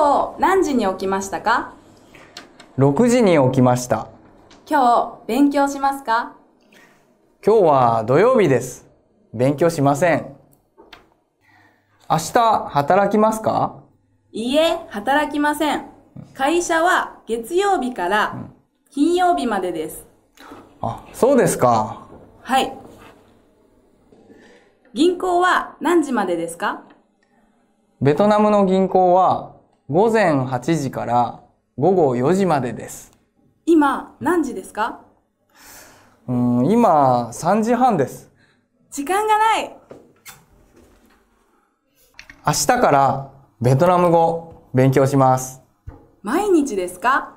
今日何時に起きましたか6時に起きました今日勉強しますか今日は土曜日です勉強しません明日働きますかいいえ働きません会社は月曜日から金曜日までです、あそうですかはい銀行は何時までですかベトナムの銀行は午前8時から午後4時までです。今、何時ですかうん、今、3時半です。時間がない明日からベトナム語勉強します。毎日ですか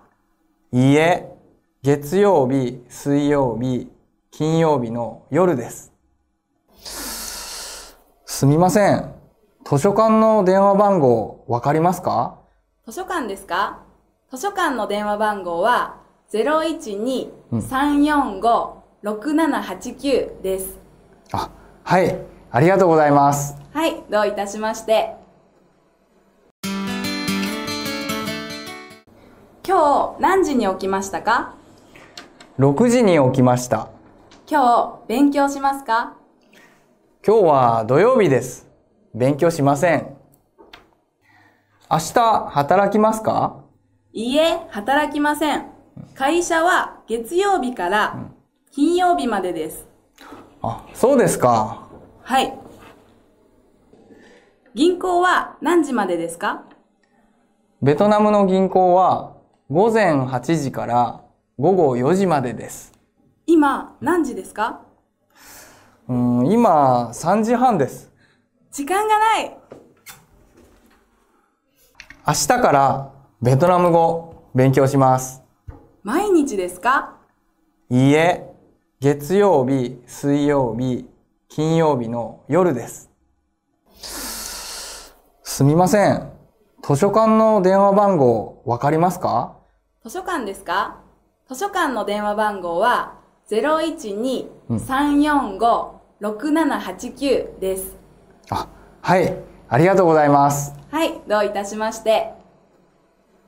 いいえ、月曜日、水曜日、金曜日の夜です。すみません。図書館の電話番号わかりますか図書館ですか図書館の電話番号は012-345-6789です、うん、あ、はい。ありがとうございます。はい。どういたしまして。今日何時に起きましたか6時に起きました今日勉強しますか今日は土曜日です勉強しません明日働きますかいいえ、働きません。会社は月曜日から金曜日までです。あ、そうですか。はい。銀行は何時までですかベトナムの銀行は午前8時から午後4時までです。今何時ですかうん、今3時半です。時間がない明日からベトナム語勉強します。毎日ですかいいえ、月曜日、水曜日、金曜日の夜です。すみません。図書館の電話番号わかりますか図書館ですか図書館の電話番号は012-345-6789です、うん。あ、はい。ありがとうございます。はい、どういたしまして。